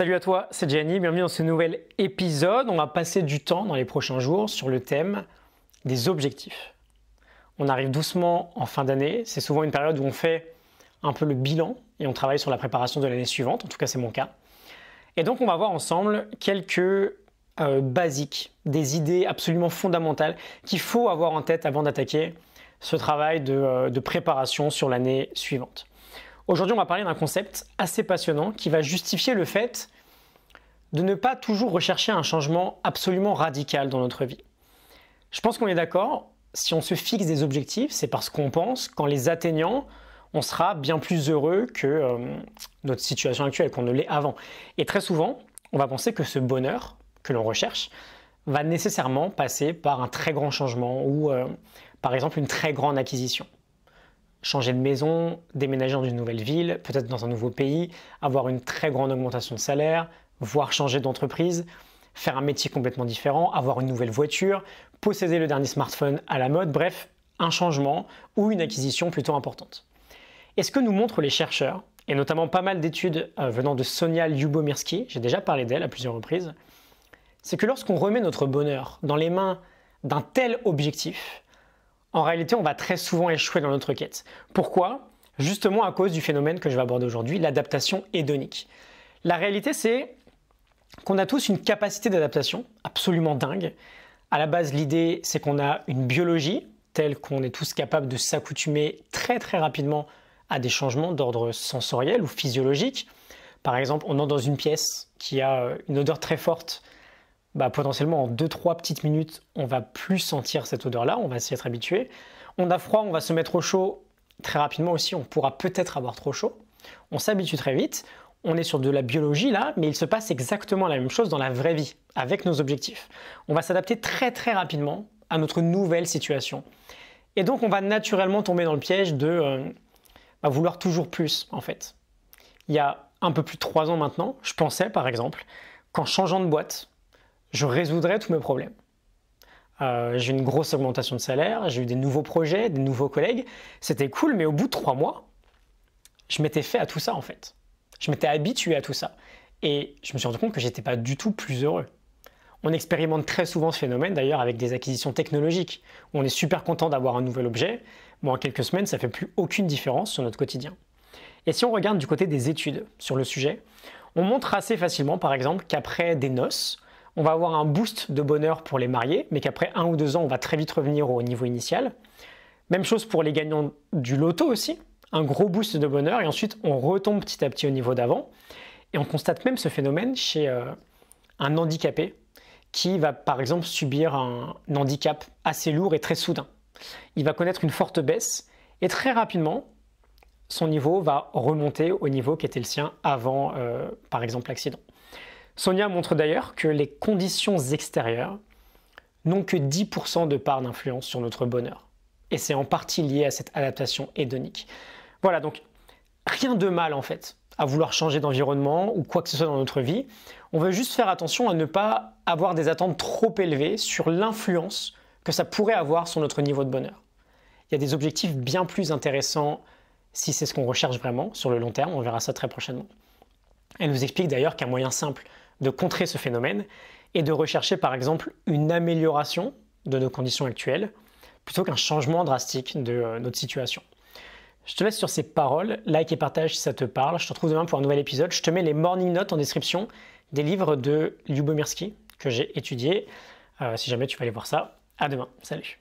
Salut à toi, c'est Gianni, bienvenue dans ce nouvel épisode. On va passer du temps dans les prochains jours sur le thème des objectifs. On arrive doucement en fin d'année, c'est souvent une période où on fait un peu le bilan et on travaille sur la préparation de l'année suivante, en tout cas c'est mon cas. Et donc on va voir ensemble quelques euh, basiques, des idées absolument fondamentales qu'il faut avoir en tête avant d'attaquer ce travail de euh, préparation sur l'année suivante. Aujourd'hui, on va parler d'un concept assez passionnant qui va justifier le fait de ne pas toujours rechercher un changement absolument radical dans notre vie. Je pense qu'on est d'accord, si on se fixe des objectifs, c'est parce qu'on pense qu'en les atteignant, on sera bien plus heureux que euh, notre situation actuelle, qu'on ne l'est avant. Et très souvent, on va penser que ce bonheur que l'on recherche va nécessairement passer par un très grand changement ou euh, par exemple une très grande acquisition changer de maison, déménager dans une nouvelle ville, peut-être dans un nouveau pays, avoir une très grande augmentation de salaire, voire changer d'entreprise, faire un métier complètement différent, avoir une nouvelle voiture, posséder le dernier smartphone à la mode, bref, un changement ou une acquisition plutôt importante. Et ce que nous montrent les chercheurs, et notamment pas mal d'études euh, venant de Sonia Lyubomirsky, j'ai déjà parlé d'elle à plusieurs reprises, c'est que lorsqu'on remet notre bonheur dans les mains d'un tel objectif, en réalité, on va très souvent échouer dans notre quête. Pourquoi Justement à cause du phénomène que je vais aborder aujourd'hui, l'adaptation hédonique. La réalité, c'est qu'on a tous une capacité d'adaptation absolument dingue. À la base, l'idée, c'est qu'on a une biologie telle qu'on est tous capables de s'accoutumer très très rapidement à des changements d'ordre sensoriel ou physiologique. Par exemple, on entre dans une pièce qui a euh, une odeur très forte bah, potentiellement en 2-3 petites minutes, on va plus sentir cette odeur-là, on va s'y être habitué. On a froid, on va se mettre au chaud très rapidement aussi, on pourra peut-être avoir trop chaud. On s'habitue très vite, on est sur de la biologie là, mais il se passe exactement la même chose dans la vraie vie, avec nos objectifs. On va s'adapter très très rapidement à notre nouvelle situation. Et donc on va naturellement tomber dans le piège de euh, bah, vouloir toujours plus en fait. Il y a un peu plus de 3 ans maintenant, je pensais par exemple qu'en changeant de boîte, je résoudrais tous mes problèmes. Euh, j'ai eu une grosse augmentation de salaire, j'ai eu des nouveaux projets, des nouveaux collègues. C'était cool, mais au bout de trois mois, je m'étais fait à tout ça en fait. Je m'étais habitué à tout ça. Et je me suis rendu compte que j'étais pas du tout plus heureux. On expérimente très souvent ce phénomène d'ailleurs avec des acquisitions technologiques. On est super content d'avoir un nouvel objet, mais en quelques semaines, ça fait plus aucune différence sur notre quotidien. Et si on regarde du côté des études sur le sujet, on montre assez facilement par exemple qu'après des noces, on va avoir un boost de bonheur pour les mariés, mais qu'après un ou deux ans, on va très vite revenir au niveau initial. Même chose pour les gagnants du loto aussi, un gros boost de bonheur, et ensuite on retombe petit à petit au niveau d'avant. Et on constate même ce phénomène chez euh, un handicapé qui va par exemple subir un handicap assez lourd et très soudain. Il va connaître une forte baisse, et très rapidement, son niveau va remonter au niveau qui était le sien avant, euh, par exemple, l'accident. Sonia montre d'ailleurs que les conditions extérieures n'ont que 10% de part d'influence sur notre bonheur. Et c'est en partie lié à cette adaptation hédonique. Voilà, donc rien de mal en fait à vouloir changer d'environnement ou quoi que ce soit dans notre vie. On veut juste faire attention à ne pas avoir des attentes trop élevées sur l'influence que ça pourrait avoir sur notre niveau de bonheur. Il y a des objectifs bien plus intéressants si c'est ce qu'on recherche vraiment sur le long terme, on verra ça très prochainement. Elle nous explique d'ailleurs qu'un moyen simple de contrer ce phénomène est de rechercher par exemple une amélioration de nos conditions actuelles plutôt qu'un changement drastique de euh, notre situation. Je te laisse sur ces paroles, like et partage si ça te parle. Je te retrouve demain pour un nouvel épisode. Je te mets les morning notes en description des livres de Lubomirski que j'ai étudiés. Euh, si jamais tu veux aller voir ça, à demain. Salut.